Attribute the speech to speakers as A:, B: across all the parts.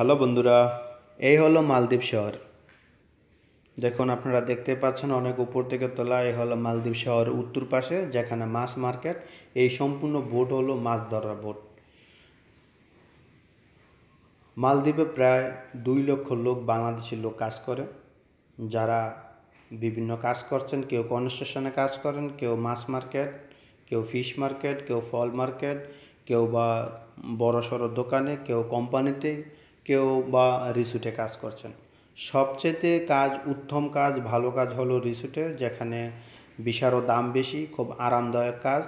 A: hello বন্ধুরা এই হলো মালদ্বীপ শহর দেখুন আপনারা দেখতে পাচ্ছেন অনেক উপর থেকে তোলা এই হলো মালদ্বীপ শহর উত্তর পাশে যেখানে মাছ মার্কেট এই সম্পূর্ণ বোট হলো মাছ ধরার বোট মালদ্বীপে প্রায় দুই লক্ষ লোক বাংলাদেশের লোক কাজ করে যারা বিভিন্ন কাজ করছেন কেউ কনস্ট্রাকশনে কাজ করেন কেউ মাছ মার্কেট কেউ ফিশ মার্কেট কেউ ফল মার্কেট কেউ বা বড় সড়ো দোকানে কেউ কোম্পানিতে কেউ বা রিসুটে কাজ করছেন সবচেয়েতে কাজ উত্তম কাজ ভালো কাজ হলো রিসুটের যেখানে বিশারও দাম বেশি খুব আরামদায়ক কাজ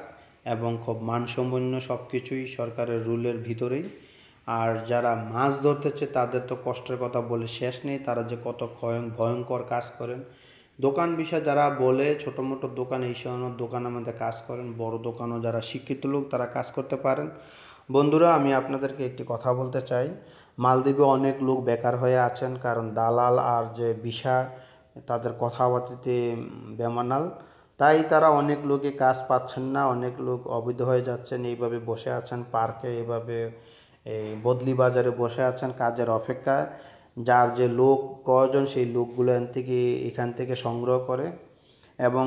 A: এবং খুব মানসম্পন্ন সব কিছুই সরকারের রুলের ভিতরেই আর যারা মাছ ধরতেছে তাদের তো কষ্টের কথা বলে শেষ নেই তারা যে কত ভয়ঙ্কর কাজ করেন দোকান বিষয়ে যারা বলে ছোটো মোটো দোকান এই সময় দোকান আমাদের কাজ করেন বড় দোকানও যারা শিক্ষিত লোক তারা কাজ করতে পারেন বন্ধুরা আমি আপনাদেরকে একটি কথা বলতে চাই মালদ্বীপে অনেক লোক বেকার হয়ে আছেন কারণ দালাল আর যে ভিসা তাদের কথাবার্তাতে বেমানাল তাই তারা অনেক লোকে কাজ পাচ্ছেন না অনেক লোক অবৈধ হয়ে যাচ্ছেন এইভাবে বসে আছেন পার্কে এইভাবে এই বদলি বাজারে বসে আছেন কাজের অপেক্ষায় যার যে লোক প্রয়োজন সেই লোকগুলো এখান থেকে এখান থেকে সংগ্রহ করে এবং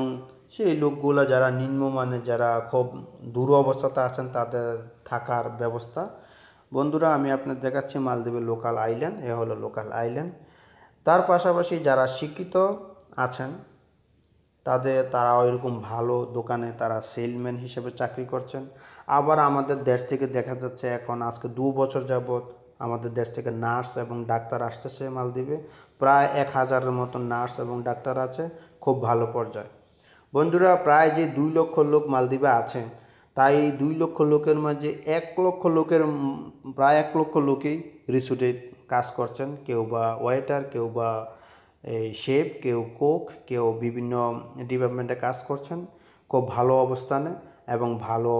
A: সেই লোকগুলো যারা নিম্নমানের যারা খুব দুরবস্থাতে আছেন তাদের থাকার ব্যবস্থা বন্ধুরা আমি আপনার দেখাচ্ছি মালদ্বীপের লোকাল আইল্যান্ড এ হলো লোকাল আইল্যান্ড তার পাশাপাশি যারা শিক্ষিত আছেন তাদের তারা ওইরকম ভালো দোকানে তারা সেলম্যান হিসেবে চাকরি করছেন আবার আমাদের দেশ থেকে দেখা যাচ্ছে এখন আজকে দু বছর যাবৎ আমাদের দেশ থেকে নার্স এবং ডাক্তার আসতেছে মালদ্বীপে প্রায় এক হাজারের মতো নার্স এবং ডাক্তার আছে খুব ভালো পর্যায়ে বন্ধুরা প্রায় যে দুই লক্ষ লোক মালদ্বীপে আছেন তাই দুই লক্ষ লোকের মাঝে এক লক্ষ লোকের প্রায় এক লক্ষ লোকেই রিসোর্টে কাজ করছেন কেউ বা ওয়েটার কেউ বা শেপ কেউ কোক কেউ বিভিন্ন ডিপার্টমেন্টে কাজ করছেন খুব ভালো অবস্থানে এবং ভালো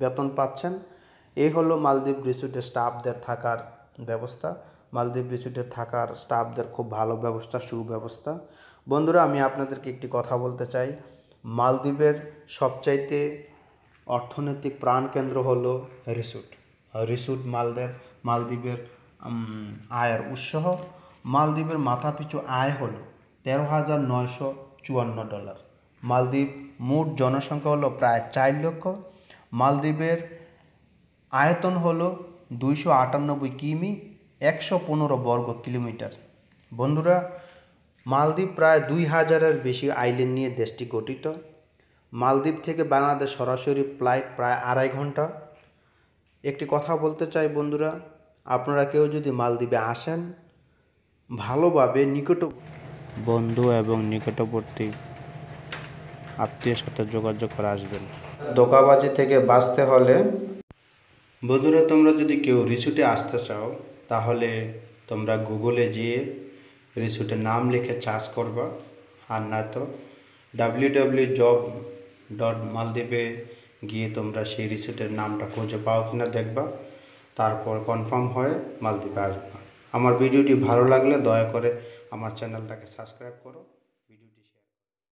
A: বেতন পাচ্ছেন এই হলো মালদ্বীপ রিসোর্টে স্টাফদের থাকার ব্যবস্থা মালদ্বীপ রিসোর্টে থাকার স্টাফদের খুব ভালো ব্যবস্থা সুব্যবস্থা বন্ধুরা আমি আপনাদেরকে একটি কথা বলতে চাই মালদ্বীপের সবচাইতে অর্থনৈতিক প্রাণকেন্দ্র হলো রিসুট রিসুট মালদের মালদ্বীপের আয়ের উৎস মালদ্বীপের মাথাপিছু আয় হলো তেরো হাজার নয়শো চুয়ান্ন ডলার মালদ্বীপ মোট জনসংখ্যা হলো প্রায় চার লক্ষ মালদ্বীপের আয়তন হলো দুইশো আটানব্বই কিমি একশো পনেরো বর্গ কিলোমিটার বন্ধুরা মালদ্বীপ প্রায় দুই হাজারের বেশি আইল্যান্ড নিয়ে দেশটি গঠিত মালদ্বীপ থেকে বাংলাদেশ সরাসরি ফ্লাইট প্রায় আড়াই ঘন্টা একটি কথা বলতে চাই বন্ধুরা আপনারা কেউ যদি মালদ্বীপে আসেন ভালোভাবে নিকট বন্ধু এবং নিকটবর্তী আত্মীয়ের সাথে যোগাযোগ করে আসবেন দোকাবাজি থেকে বাঁচতে হলে বন্ধুরা তোমরা যদি কেউ রিসুটে আসতে চাও তাহলে তোমরা গুগলে যেয়ে তুমি নাম লিখে চার্জ করবা আর না তো ডাব্লিউ ডাব্লিউ জব ডট মালদ্বীপে গিয়ে তোমরা সেই রিসোর্টের নামটা খুঁজে পাও কিনা দেখবা তারপর কনফার্ম হয়ে মালদ্বীপে আসবা আমার ভিডিওটি ভালো লাগলে দয়া করে আমার চ্যানেলটাকে সাবস্ক্রাইব করো